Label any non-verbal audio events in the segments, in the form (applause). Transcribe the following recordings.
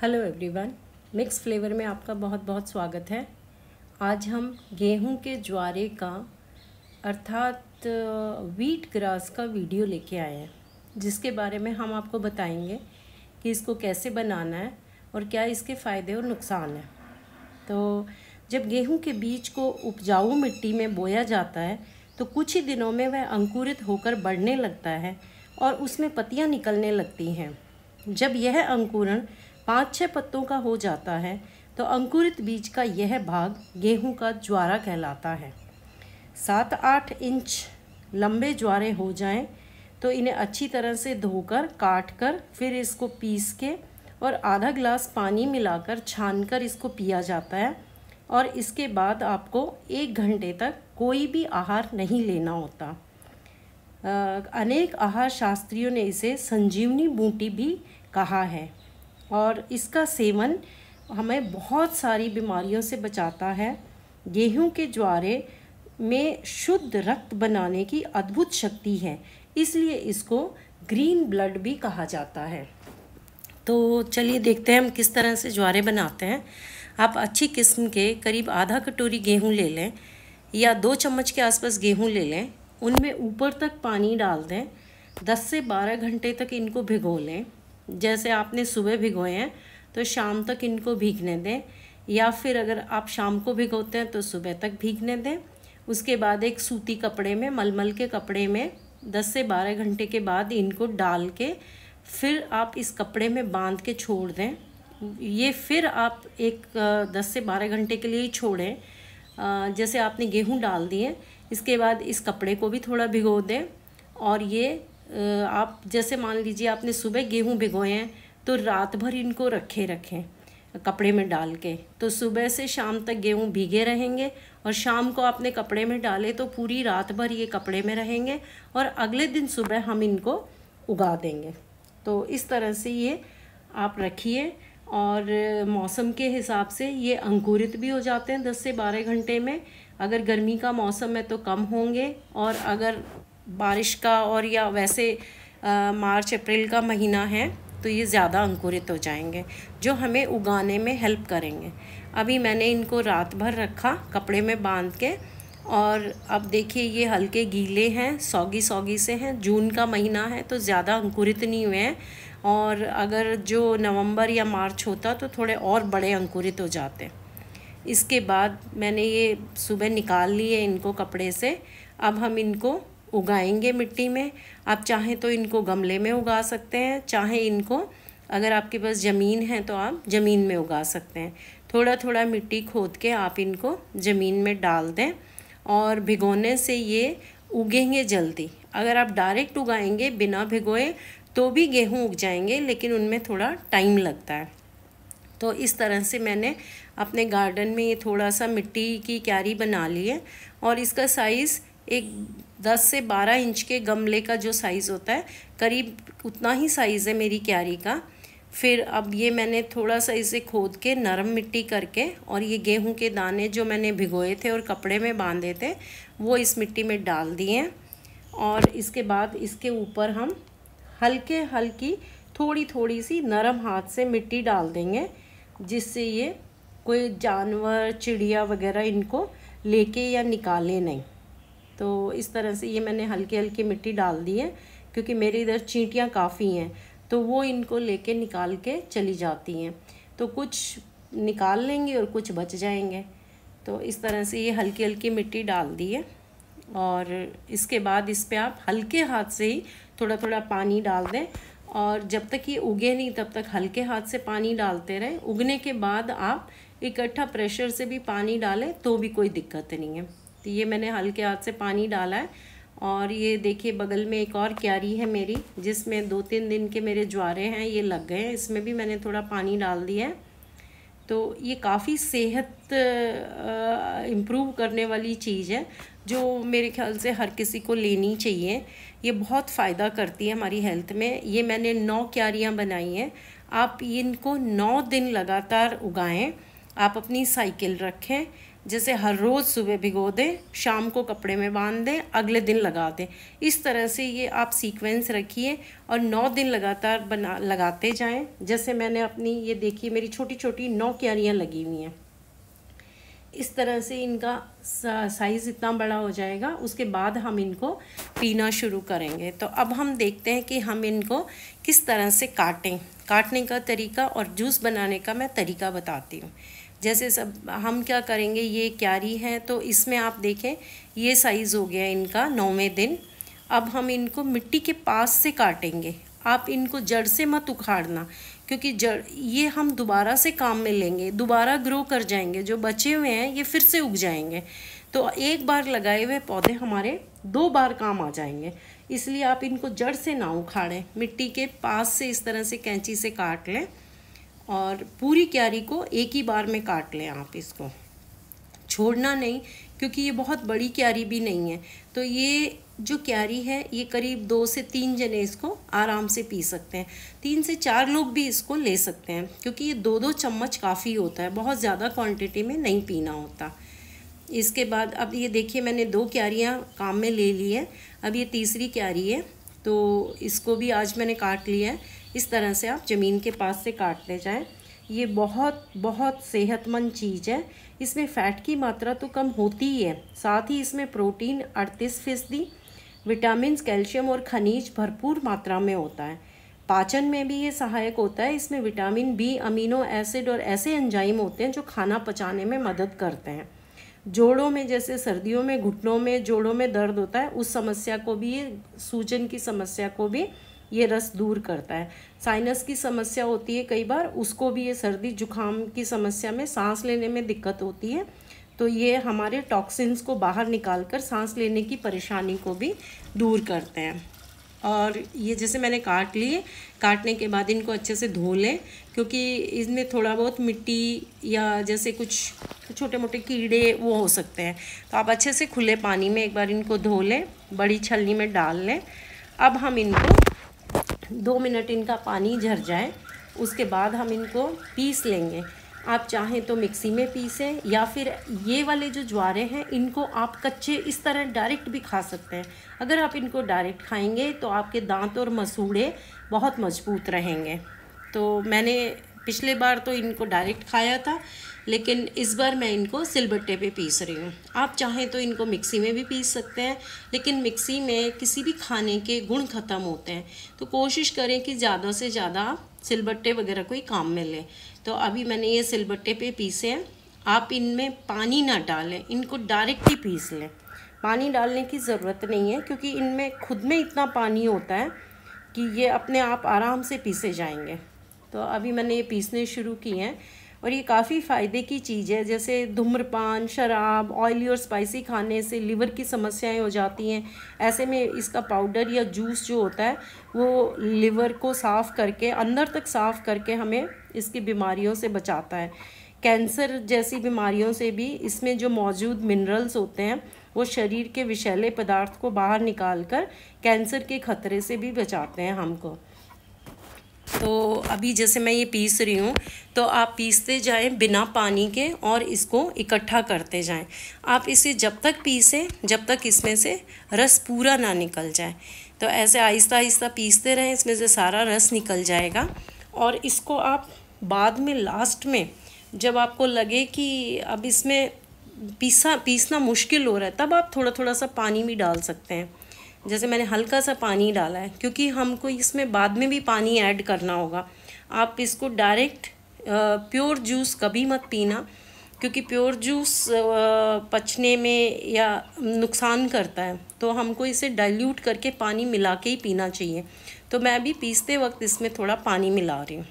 hello everyone mix flavour में आपका बहुत बहुत स्वागत है आज हम गेहूं के ज्वारे का अर्थात वीट ग्रास का वीडियो लेके आए हैं जिसके बारे में हम आपको बताएंगे कि इसको कैसे बनाना है और क्या इसके फ़ायदे और नुकसान हैं तो जब गेहूं के बीज को उपजाऊ मिट्टी में बोया जाता है तो कुछ ही दिनों में वह अंकुरित होकर बढ़ने लगता है और उसमें पतियाँ निकलने लगती हैं जब यह अंकुरण पाँच छः पत्तों का हो जाता है तो अंकुरित बीज का यह भाग गेहूं का ज्वारा कहलाता है सात आठ इंच लंबे ज्वारे हो जाएं तो इन्हें अच्छी तरह से धोकर काट कर फिर इसको पीस के और आधा गिलास पानी मिलाकर छानकर इसको पिया जाता है और इसके बाद आपको एक घंटे तक कोई भी आहार नहीं लेना होता अनेक आहार शास्त्रियों ने इसे संजीवनी बूटी भी कहा है और इसका सेवन हमें बहुत सारी बीमारियों से बचाता है गेहूं के ज्वारे में शुद्ध रक्त बनाने की अद्भुत शक्ति है इसलिए इसको ग्रीन ब्लड भी कहा जाता है तो चलिए देखते हैं हम किस तरह से ज्वारे बनाते हैं आप अच्छी किस्म के करीब आधा कटोरी गेहूं ले लें या दो चम्मच के आसपास गेहूं ले लें उनमें ऊपर तक पानी डाल दें 10 से 12 घंटे तक इनको भिगो लें जैसे आपने सुबह भिगोए हैं तो शाम तक इनको भीगने दें या फिर अगर आप शाम को भिगोते हैं तो सुबह तक भीगने दें उसके बाद एक सूती कपड़े में मलमल के कपड़े में दस से बारह घंटे के बाद इनको डाल के फिर आप इस कपड़े में बांध के छोड़ दें ये फिर आप एक दस से बारह घंटे के लिए ही छोड़ें जैसे आपने गेहूँ डाल दिए इसके बाद इस कपड़े को भी थोड़ा भिगो दें और ये आप जैसे मान लीजिए आपने सुबह गेहूँ भिगोए हैं तो रात भर इनको रखे रखें कपड़े में डाल के तो सुबह से शाम तक गेहूँ भीगे रहेंगे और शाम को आपने कपड़े में डाले तो पूरी रात भर ये कपड़े में रहेंगे और अगले दिन सुबह हम इनको उगा देंगे तो इस तरह से ये आप रखिए और मौसम के हिसाब से ये अंकुरित भी हो जाते हैं दस से बारह घंटे में अगर गर्मी का मौसम है तो कम होंगे और अगर बारिश का और या वैसे आ, मार्च अप्रैल का महीना है तो ये ज़्यादा अंकुरित हो जाएंगे जो हमें उगाने में हेल्प करेंगे अभी मैंने इनको रात भर रखा कपड़े में बांध के और अब देखिए ये हल्के गीले हैं सौगी सौगी से हैं जून का महीना है तो ज़्यादा अंकुरित नहीं हुए हैं और अगर जो नवंबर या मार्च होता तो थोड़े और बड़े अंकुरित हो जाते इसके बाद मैंने ये सुबह निकाल लिए इनको कपड़े से अब हम इनको उगाएंगे मिट्टी में आप चाहें तो इनको गमले में उगा सकते हैं चाहे इनको अगर आपके पास ज़मीन है तो आप ज़मीन में उगा सकते हैं थोड़ा थोड़ा मिट्टी खोद के आप इनको ज़मीन में डाल दें और भिगोने से ये उगेंगे जल्दी अगर आप डायरेक्ट उगाएंगे बिना भिगोए तो भी गेहूँ उग जाएंगे लेकिन उनमें थोड़ा टाइम लगता है तो इस तरह से मैंने अपने गार्डन में ये थोड़ा सा मिट्टी की क्यारी बना ली है और इसका साइज़ एक दस से बारह इंच के गमले का जो साइज़ होता है करीब उतना ही साइज़ है मेरी क्यारी का फिर अब ये मैंने थोड़ा सा इसे खोद के नरम मिट्टी करके और ये गेहूं के दाने जो मैंने भिगोए थे और कपड़े में बांधे थे वो इस मिट्टी में डाल दिए और इसके बाद इसके ऊपर हम हल्के हल्की थोड़ी थोड़ी सी नरम हाथ से मिट्टी डाल देंगे जिससे ये कोई जानवर चिड़िया वगैरह इनको लेके या निकाले नहीं तो इस तरह से ये मैंने हल्की हल्की मिट्टी डाल दी है क्योंकि मेरे इधर चींटियाँ काफ़ी हैं तो वो इनको लेके निकाल के चली जाती हैं तो कुछ निकाल लेंगे और कुछ बच जाएंगे तो इस तरह से ये हल्की हल्की मिट्टी डाल दी है और इसके बाद इस पर आप हल्के हाथ से ही थोड़ा थोड़ा पानी डाल दें और जब तक ये उगे नहीं तब तक हल्के हाथ से पानी डालते रहें उगने के बाद आप इकट्ठा प्रेशर से भी पानी डालें तो भी कोई दिक्कत नहीं है तो ये मैंने हल्के हाथ से पानी डाला है और ये देखिए बगल में एक और क्यारी है मेरी जिसमें दो तीन दिन के मेरे ज्वारे हैं ये लग गए हैं इसमें भी मैंने थोड़ा पानी डाल दिया है तो ये काफ़ी सेहत इम्प्रूव करने वाली चीज़ है जो मेरे ख्याल से हर किसी को लेनी चाहिए ये बहुत फ़ायदा करती है हमारी हेल्थ में ये मैंने नौ क्यारियाँ बनाई हैं आप इनको नौ दिन लगातार उगाएं आप अपनी साइकिल रखें जैसे हर रोज़ सुबह भिगो दें शाम को कपड़े में बांध दें अगले दिन लगा दें इस तरह से ये आप सीक्वेंस रखिए और नौ दिन लगातार बना लगाते जाएं जैसे मैंने अपनी ये देखी मेरी छोटी छोटी नौ क्यारियाँ लगी हुई हैं इस तरह से इनका साइज़ इतना बड़ा हो जाएगा उसके बाद हम इनको पीना शुरू करेंगे तो अब हम देखते हैं कि हम इनको किस तरह से काटें काटने का तरीका और जूस बनाने का मैं तरीका बताती हूँ जैसे सब हम क्या करेंगे ये क्यारी है तो इसमें आप देखें ये साइज़ हो गया इनका नौवें दिन अब हम इनको मिट्टी के पास से काटेंगे आप इनको जड़ से मत उखाड़ना क्योंकि जड़ ये हम दोबारा से काम में लेंगे दोबारा ग्रो कर जाएंगे जो बचे हुए हैं ये फिर से उग जाएंगे तो एक बार लगाए हुए पौधे हमारे दो बार काम आ जाएंगे इसलिए आप इनको जड़ से ना उखाड़ें मिट्टी के पास से इस तरह से कैंची से काट लें और पूरी क्यारी को एक ही बार में काट लें आप इसको छोड़ना नहीं क्योंकि ये बहुत बड़ी क्यारी भी नहीं है तो ये जो क्यारी है ये करीब दो से तीन जने इसको आराम से पी सकते हैं तीन से चार लोग भी इसको ले सकते हैं क्योंकि ये दो दो चम्मच काफ़ी होता है बहुत ज़्यादा क्वांटिटी में नहीं पीना होता इसके बाद अब ये देखिए मैंने दो क्यारियाँ काम में ले ली है अब ये तीसरी क्यारी है तो इसको भी आज मैंने काट लिया है इस तरह से आप ज़मीन के पास से काट ले जाएँ ये बहुत बहुत सेहतमंद चीज़ है इसमें फ़ैट की मात्रा तो कम होती ही है साथ ही इसमें प्रोटीन अड़तीस फीसदी विटामिन कैल्शियम और खनिज भरपूर मात्रा में होता है पाचन में भी ये सहायक होता है इसमें विटामिन बी अमीनो एसिड और ऐसे एंजाइम होते हैं जो खाना पचाने में मदद करते हैं जोड़ों में जैसे सर्दियों में घुटनों में जोड़ों में दर्द होता है उस समस्या को भी ये सूजन की समस्या को भी ये रस दूर करता है साइनस की समस्या होती है कई बार उसको भी ये सर्दी जुकाम की समस्या में सांस लेने में दिक्कत होती है तो ये हमारे टॉक्सिन्स को बाहर निकाल कर सांस लेने की परेशानी को भी दूर करते हैं और ये जैसे मैंने काट लिए काटने के बाद इनको अच्छे से धो लें क्योंकि इसमें थोड़ा बहुत मिट्टी या जैसे कुछ छोटे मोटे कीड़े वो हो सकते हैं तो आप अच्छे से खुले पानी में एक बार इनको धो लें बड़ी छलनी में डाल लें अब हम इनको दो मिनट इनका पानी झर जाए उसके बाद हम इनको पीस लेंगे आप चाहें तो मिक्सी में पीसें या फिर ये वाले जो ज्वारे हैं इनको आप कच्चे इस तरह डायरेक्ट भी खा सकते हैं अगर आप इनको डायरेक्ट खाएंगे तो आपके दांत और मसूड़े बहुत मजबूत रहेंगे तो मैंने पिछले बार तो इनको डायरेक्ट खाया था लेकिन इस बार मैं इनको सिलबट्टे पे पीस रही हूँ आप चाहें तो इनको मिक्सी में भी पीस सकते हैं लेकिन मिक्सी में किसी भी खाने के गुण ख़त्म होते हैं तो कोशिश करें कि ज़्यादा से ज़्यादा आप सिलबट्टे वगैरह कोई काम में लें तो अभी मैंने ये सिलबट्टे पे पीसे हैं आप इनमें पानी ना डालें इनको डायरेक्ट ही पीस लें पानी डालने की ज़रूरत नहीं है क्योंकि इनमें खुद में इतना पानी होता है कि ये अपने आप आराम से पीसे जाएंगे तो अभी मैंने ये पीसने शुरू किए हैं और ये काफ़ी फ़ायदे की चीज़ है जैसे धूम्रपान शराब ऑयली और स्पाइसी खाने से लीवर की समस्याएं हो जाती हैं ऐसे में इसका पाउडर या जूस जो होता है वो लीवर को साफ़ करके अंदर तक साफ़ करके हमें इसकी बीमारियों से बचाता है कैंसर जैसी बीमारियों से भी इसमें जो मौजूद मिनरल्स होते हैं वो शरीर के विषैले पदार्थ को बाहर निकाल कर कैंसर के खतरे से भी बचाते हैं हमको तो अभी जैसे मैं ये पीस रही हूँ तो आप पीसते जाएं बिना पानी के और इसको इकट्ठा करते जाएं आप इसे जब तक पीसें जब तक इसमें से रस पूरा ना निकल जाए तो ऐसे आहिस्ता आहिस्ता पीसते रहें इसमें से सारा रस निकल जाएगा और इसको आप बाद में लास्ट में जब आपको लगे कि अब इसमें पीसा पीसना मुश्किल हो रहा है तब आप थोड़ा थोड़ा सा पानी भी डाल सकते हैं जैसे मैंने हल्का सा पानी डाला है क्योंकि हमको इसमें बाद में भी पानी ऐड करना होगा आप इसको डायरेक्ट प्योर जूस कभी मत पीना क्योंकि प्योर जूस पचने में या नुकसान करता है तो हमको इसे डाइल्यूट करके पानी मिला के ही पीना चाहिए तो मैं अभी पीसते वक्त इसमें थोड़ा पानी मिला रही हूँ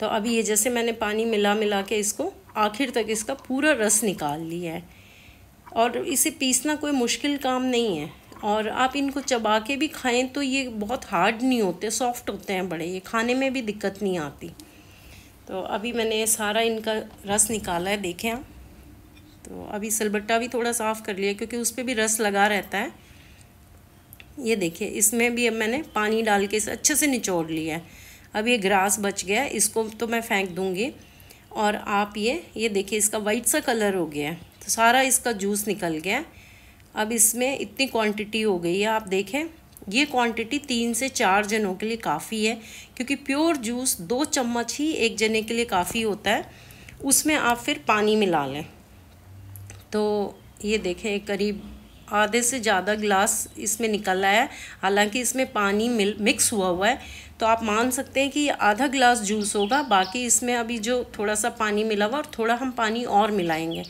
तो अभी ये जैसे मैंने पानी मिला मिला के इसको आखिर तक इसका पूरा रस निकाल लिया है और इसे पीसना कोई मुश्किल काम नहीं है और आप इनको चबा के भी खाएं तो ये बहुत हार्ड नहीं होते सॉफ्ट होते हैं बड़े ये खाने में भी दिक्कत नहीं आती तो अभी मैंने सारा इनका रस निकाला है देखें आप तो अभी सलबट्टा भी थोड़ा साफ़ कर लिया क्योंकि उस पर भी रस लगा रहता है ये देखिए इसमें भी अब मैंने पानी डाल के इसे अच्छे से निचोड़ लिया है अब ये ग्रास बच गया है इसको तो मैं फेंक दूँगी और आप ये ये देखिए इसका वाइट सा कलर हो गया है तो सारा इसका जूस निकल गया है अब इसमें इतनी क्वांटिटी हो गई है आप देखें ये क्वांटिटी तीन से चार जनों के लिए काफ़ी है क्योंकि प्योर जूस दो चम्मच ही एक जने के लिए काफ़ी होता है उसमें आप फिर पानी मिला लें तो ये देखें करीब आधे से ज़्यादा गिलास इसमें निकल आया है हालांकि इसमें पानी मिल मिक्स हुआ हुआ है तो आप मान सकते हैं कि ये आधा गिलास जूस होगा बाकी इसमें अभी जो थोड़ा सा पानी मिला हुआ और थोड़ा हम पानी और मिलाएंगे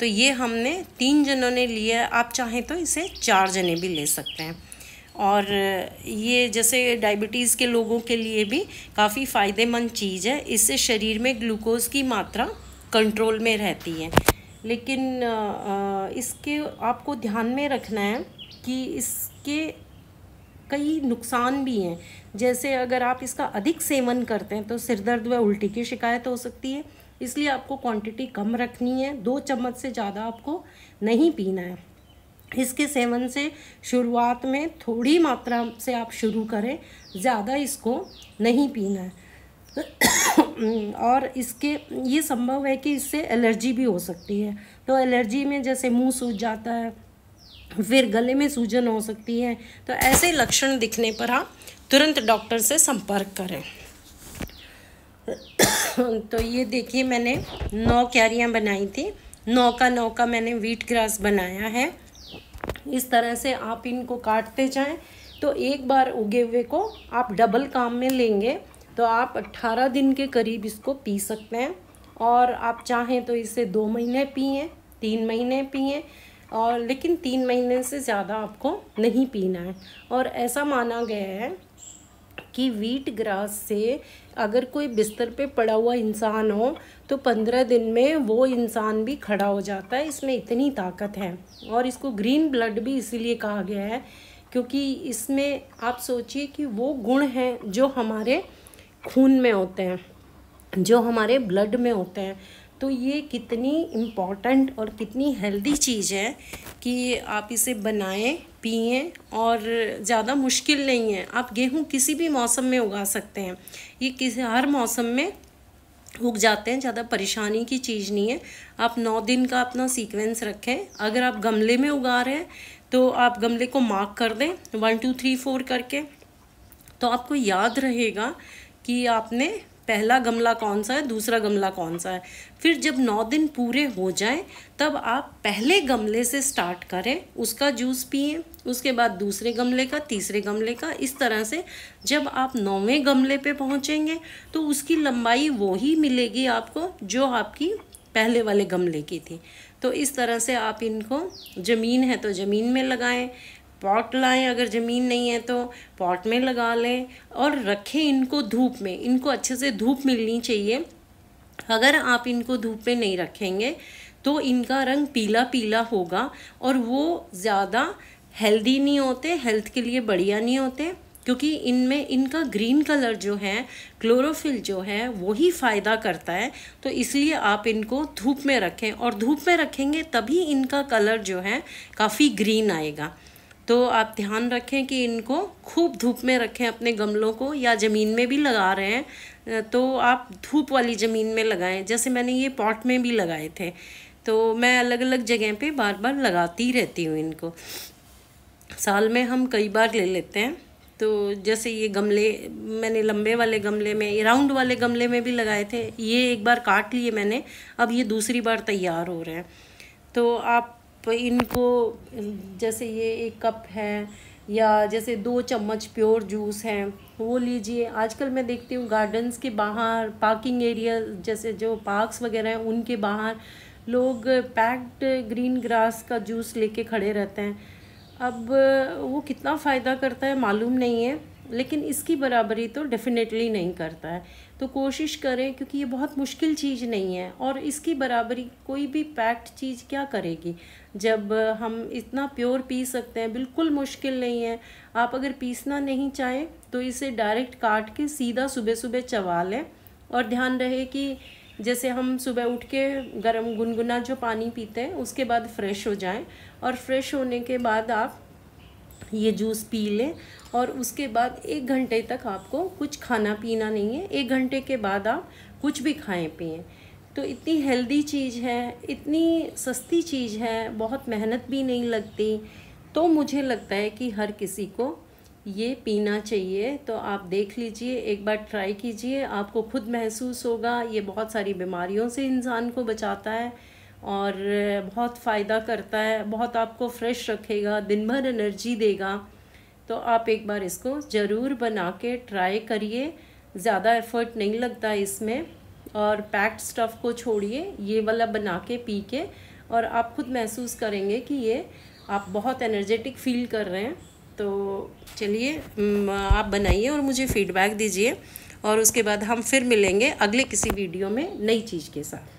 तो ये हमने तीन जनों ने लिया आप चाहें तो इसे चार जने भी ले सकते हैं और ये जैसे डायबिटीज़ के लोगों के लिए भी काफ़ी फ़ायदेमंद चीज़ है इससे शरीर में ग्लूकोज़ की मात्रा कंट्रोल में रहती है लेकिन इसके आपको ध्यान में रखना है कि इसके कई नुकसान भी हैं जैसे अगर आप इसका अधिक सेवन करते हैं तो सिरदर्द व उल्टी की शिकायत हो सकती है इसलिए आपको क्वांटिटी कम रखनी है दो चम्मच से ज़्यादा आपको नहीं पीना है इसके सेवन से शुरुआत में थोड़ी मात्रा से आप शुरू करें ज़्यादा इसको नहीं पीना है (coughs) और इसके ये संभव है कि इससे एलर्जी भी हो सकती है तो एलर्जी में जैसे मुंह सूज जाता है फिर गले में सूजन हो सकती है तो ऐसे लक्षण दिखने पर आप तुरंत डॉक्टर से संपर्क करें (coughs) तो ये देखिए मैंने नौ क्यारियाँ बनाई थी नौ का नौ का मैंने वीट ग्रास बनाया है इस तरह से आप इनको काटते जाएं तो एक बार उगे हुए को आप डबल काम में लेंगे तो आप 18 दिन के करीब इसको पी सकते हैं और आप चाहें तो इसे दो महीने पिए तीन महीने पिए और लेकिन तीन महीने से ज़्यादा आपको नहीं पीना है और ऐसा माना गया है कि वीट ग्रास से अगर कोई बिस्तर पे पड़ा हुआ इंसान हो तो पंद्रह दिन में वो इंसान भी खड़ा हो जाता है इसमें इतनी ताकत है और इसको ग्रीन ब्लड भी इसीलिए कहा गया है क्योंकि इसमें आप सोचिए कि वो गुण हैं जो हमारे खून में होते हैं जो हमारे ब्लड में होते हैं तो ये कितनी इम्पॉर्टेंट और कितनी हेल्दी चीज़ है कि आप इसे बनाएं पिए और ज़्यादा मुश्किल नहीं है आप गेहूँ किसी भी मौसम में उगा सकते हैं ये किसी हर मौसम में उग जाते हैं ज़्यादा परेशानी की चीज़ नहीं है आप नौ दिन का अपना सीक्वेंस रखें अगर आप गमले में उगा रहे हैं तो आप गमले को मार्क कर दें वन टू थ्री फोर करके तो आपको याद रहेगा कि आपने पहला गमला कौन सा है दूसरा गमला कौन सा है फिर जब नौ दिन पूरे हो जाएं तब आप पहले गमले से स्टार्ट करें उसका जूस पिए उसके बाद दूसरे गमले का तीसरे गमले का इस तरह से जब आप नौवें गमले पे पहुँचेंगे तो उसकी लंबाई वो ही मिलेगी आपको जो आपकी पहले वाले गमले की थी तो इस तरह से आप इनको ज़मीन है तो ज़मीन में लगाएं पॉट लाएं अगर ज़मीन नहीं है तो पॉट में लगा लें और रखें इनको धूप में इनको अच्छे से धूप मिलनी चाहिए अगर आप इनको धूप में नहीं रखेंगे तो इनका रंग पीला पीला होगा और वो ज़्यादा हेल्दी नहीं होते हेल्थ के लिए बढ़िया नहीं होते क्योंकि इनमें इनका ग्रीन कलर जो है क्लोरोफिल जो है वही फ़ायदा करता है तो इसलिए आप इनको धूप में रखें और धूप में रखेंगे तभी इनका कलर जो है काफ़ी ग्रीन आएगा तो आप ध्यान रखें कि इनको खूब धूप में रखें अपने गमलों को या ज़मीन में भी लगा रहे हैं तो आप धूप वाली ज़मीन में लगाएं जैसे मैंने ये पॉट में भी लगाए थे तो मैं अलग अलग जगह पे बार बार लगाती रहती हूँ इनको साल में हम कई बार ले लेते हैं तो जैसे ये गमले मैंने लंबे वाले गमले में राउंड वाले गमले में भी लगाए थे ये एक बार काट लिए मैंने अब ये दूसरी बार तैयार हो रहे हैं तो आप तो इनको जैसे ये एक कप है या जैसे दो चम्मच प्योर जूस हैं वो लीजिए आजकल मैं देखती हूँ गार्डन्स के बाहर पार्किंग एरिया जैसे जो पार्क्स वगैरह हैं उनके बाहर लोग पैक्ड ग्रीन ग्रास का जूस लेके खड़े रहते हैं अब वो कितना फ़ायदा करता है मालूम नहीं है लेकिन इसकी बराबरी तो डेफिनेटली नहीं करता है तो कोशिश करें क्योंकि ये बहुत मुश्किल चीज़ नहीं है और इसकी बराबरी कोई भी पैक्ड चीज़ क्या करेगी जब हम इतना प्योर पी सकते हैं बिल्कुल मुश्किल नहीं है आप अगर पीसना नहीं चाहें तो इसे डायरेक्ट काट के सीधा सुबह सुबह चबा लें और ध्यान रहे कि जैसे हम सुबह उठ के गर्म गुनगुना जो पानी पीते हैं उसके बाद फ्रेश हो जाएं और फ्रेश होने के बाद आप ये जूस पी लें और उसके बाद एक घंटे तक आपको कुछ खाना पीना नहीं है एक घंटे के बाद आप कुछ भी खाएं पिए तो इतनी हेल्दी चीज़ है इतनी सस्ती चीज़ है बहुत मेहनत भी नहीं लगती तो मुझे लगता है कि हर किसी को ये पीना चाहिए तो आप देख लीजिए एक बार ट्राई कीजिए आपको खुद महसूस होगा ये बहुत सारी बीमारियों से इंसान को बचाता है और बहुत फ़ायदा करता है बहुत आपको फ्रेश रखेगा दिन भर एनर्जी देगा तो आप एक बार इसको ज़रूर बना के ट्राई करिए ज़्यादा एफर्ट नहीं लगता इसमें और पैक्ड स्टफ़ को छोड़िए ये वाला बना के पी के और आप खुद महसूस करेंगे कि ये आप बहुत एनर्जेटिक फील कर रहे हैं तो चलिए आप बनाइए और मुझे फीडबैक दीजिए और उसके बाद हम फिर मिलेंगे अगले किसी वीडियो में नई चीज़ के साथ